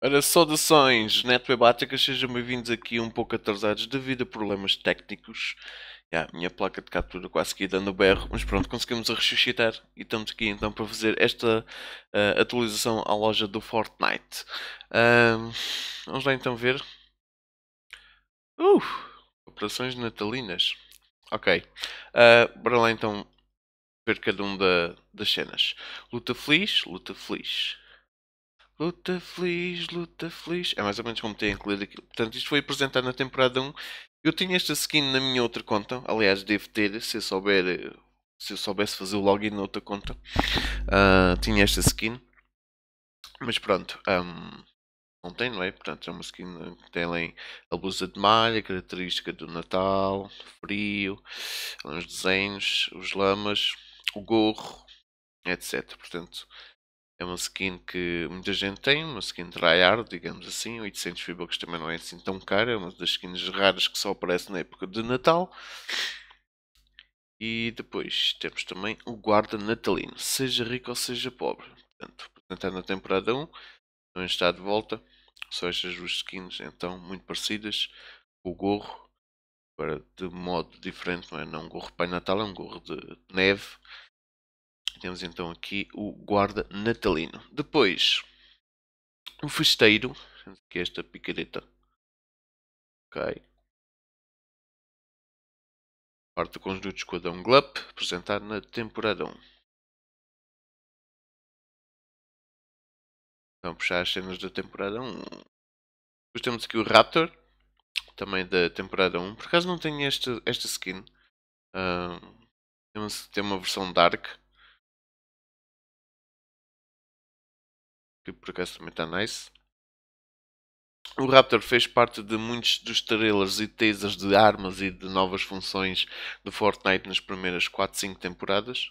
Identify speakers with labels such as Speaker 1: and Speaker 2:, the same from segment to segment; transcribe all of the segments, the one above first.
Speaker 1: Ora, saudações, netwebáticas, sejam bem-vindos aqui um pouco atrasados devido a problemas técnicos. Yeah, minha placa de captura quase que dando berro, mas pronto, conseguimos a ressuscitar e estamos aqui então para fazer esta uh, atualização à loja do Fortnite. Uh, vamos lá então ver. Uh, operações natalinas. Ok, uh, eh, para lá então ver cada um da, das cenas. Luta feliz, luta feliz. Luta feliz, luta feliz. É mais ou menos como tem incluído aquilo. Portanto, isto foi apresentado na temporada 1. Eu tinha esta skin na minha outra conta. Aliás, devo ter, se eu souber. Se eu soubesse fazer o login na outra conta. Uh, tinha esta skin. Mas pronto. Um, não tem, não é? Portanto, é uma skin que tem além a blusa de malha, característica do Natal, frio, os desenhos, os lamas, o gorro, etc. Portanto, é uma skin que muita gente tem, uma skin tryhard, digamos assim. 800 V-Bucks também não é assim tão cara. É uma das skins raras que só aparece na época de Natal. E depois temos também o guarda natalino, seja rico ou seja pobre. Portanto, é na temporada 1, não está de volta. São estas duas skins, então, muito parecidas. O gorro, agora de modo diferente, não é? Não um gorro para Natal, é um gorro de neve temos então aqui o guarda natalino. Depois, o festeiro, que aqui esta picareta. Ok. Parte do conjunto de esquadrão Glup, apresentar na temporada 1. Então, puxar as cenas da temporada 1. Depois temos aqui o Raptor, também da temporada 1. Por acaso não tem esta, esta skin. Uh, tem uma versão Dark. que por acaso também está nice. O Raptor fez parte de muitos dos trailers e teasers de armas e de novas funções do Fortnite nas primeiras 4, 5 temporadas.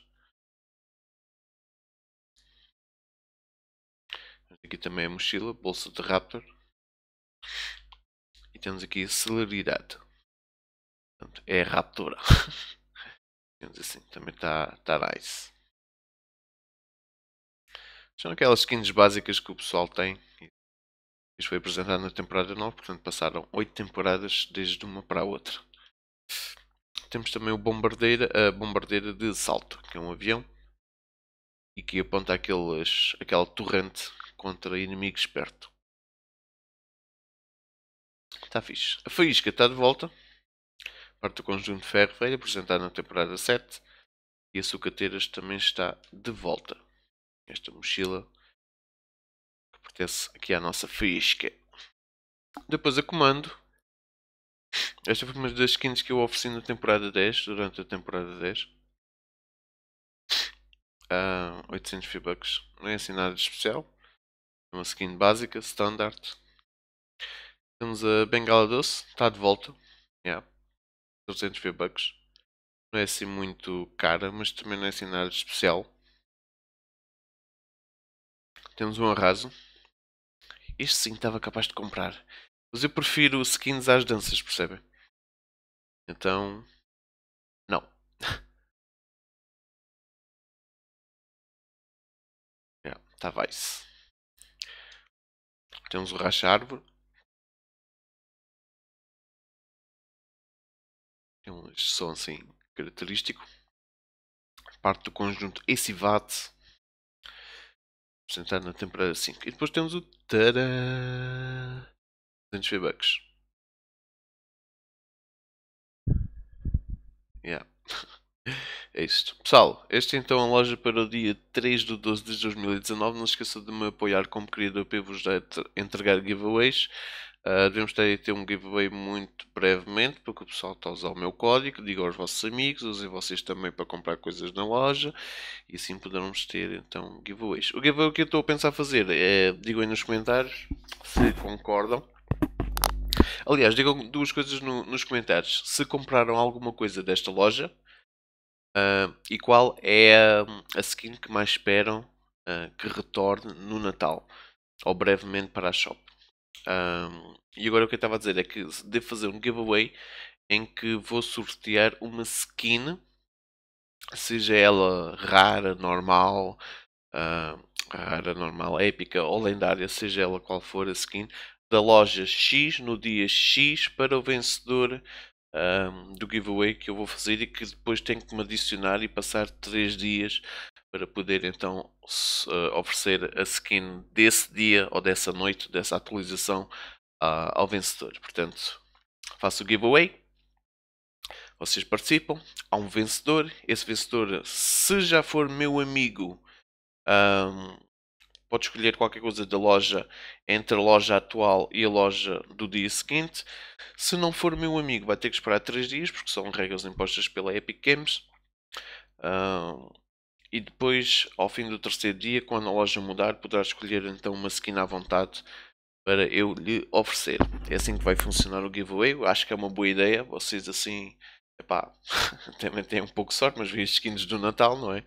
Speaker 1: Aqui também a mochila, bolsa de Raptor. E temos aqui a celeridade. Portanto, é a Raptora. temos assim, também está tá nice. São aquelas skins básicas que o pessoal tem. Isto foi apresentado na temporada 9, portanto passaram 8 temporadas desde uma para a outra. Temos também o bombardeira, a bombardeira de salto, que é um avião e que aponta aqueles, aquela torrente contra inimigos perto. Está fixe. A faísca está de volta. Parte do conjunto de ferro foi apresentada na temporada 7. E a sucateiras também está de volta esta mochila que pertence aqui à nossa frisca. Depois a comando. Esta foi uma das skins que eu ofereci na temporada 10, durante a temporada 10. Uh, 800 V-Bucks. Não é assim nada de especial. É uma skin básica, standard. Temos a Bengala Doce, está de volta. Yeah. 200 V-Bucks. Não é assim muito cara, mas também não é assim nada de especial. Temos um arraso. Este sim estava capaz de comprar. Mas eu prefiro skins às danças, percebem? Então... Não. yeah, tá vice. Temos o racha árvore. Tem um som assim característico. Parte do conjunto vate apresentar na temporada 5. E depois temos o Tara. 200 V-Bucks. Yeah. É isto. Pessoal, esta é então a loja para o dia 3 de 12 de 2019. Não se esqueça de me apoiar como criador para vos entregar giveaways. Ah, devemos ter, ter um giveaway muito brevemente para que o pessoal está a usar o meu código, diga aos vossos amigos, usem vocês também para comprar coisas na loja e assim poderemos ter então giveaways. O giveaway que eu estou a pensar fazer é, digam aí nos comentários se concordam. Aliás, digam duas coisas no, nos comentários: se compraram alguma coisa desta loja uh, e qual é a, a skin que mais esperam uh, que retorne no Natal ou brevemente para a shop. Um, e agora o que eu estava a dizer é que devo fazer um giveaway em que vou sortear uma skin, seja ela rara, normal, uh, rara, normal, épica ou lendária, seja ela qual for a skin, da loja X no dia X para o vencedor um, do giveaway que eu vou fazer e que depois tenho que me adicionar e passar 3 dias para poder então eh, oferecer a skin desse dia ou dessa noite, dessa atualização ao vencedor. Portanto, faço o giveaway. Vocês participam, há um vencedor. Esse vencedor, se já for meu amigo, um, pode escolher qualquer coisa da loja entre a loja atual e a loja do dia seguinte. Se não for meu amigo, vai ter que esperar 3 dias, porque são regras impostas pela Epic Games. E depois, ao fim do terceiro dia, quando a loja mudar, poderá escolher então uma skin à vontade para eu lhe oferecer. É assim que vai funcionar o giveaway. Eu acho que é uma boa ideia. Vocês assim, epá, também têm um pouco de sorte, mas vi as skins do Natal, não é?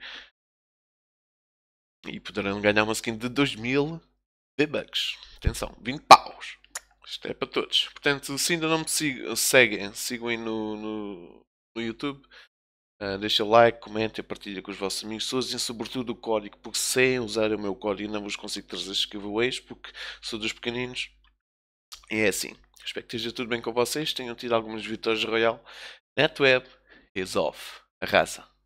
Speaker 1: E poderão ganhar uma skin de 2000 V-Bucks. Atenção, 20 paus. Isto é para todos. Portanto, se ainda não me sig seguem, sigam aí no, no, no YouTube. Ah, deixa like, comenta, partilha com os vossos amigos. Usem assim, sobretudo o código, porque sem usar o meu código não vos consigo trazer os giveaways, porque sou dos pequeninos. E é assim. Espero que esteja tudo bem com vocês. Tenham tido algumas vitórias Royal. NetWeb is off. Arrasa.